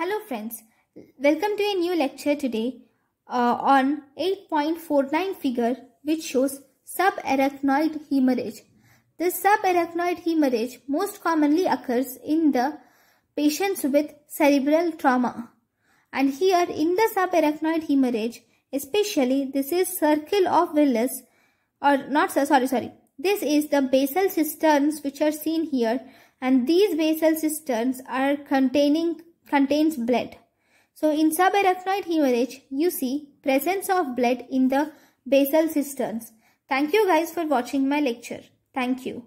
Hello friends, welcome to a new lecture today uh, on 8.49 figure which shows subarachnoid hemorrhage. This subarachnoid hemorrhage most commonly occurs in the patients with cerebral trauma. And here in the subarachnoid hemorrhage, especially this is circle of Willis or not sorry sorry. This is the basal cisterns which are seen here and these basal cisterns are containing contains blood. So in subarachnoid hemorrhage, you see presence of blood in the basal cisterns. Thank you guys for watching my lecture. Thank you.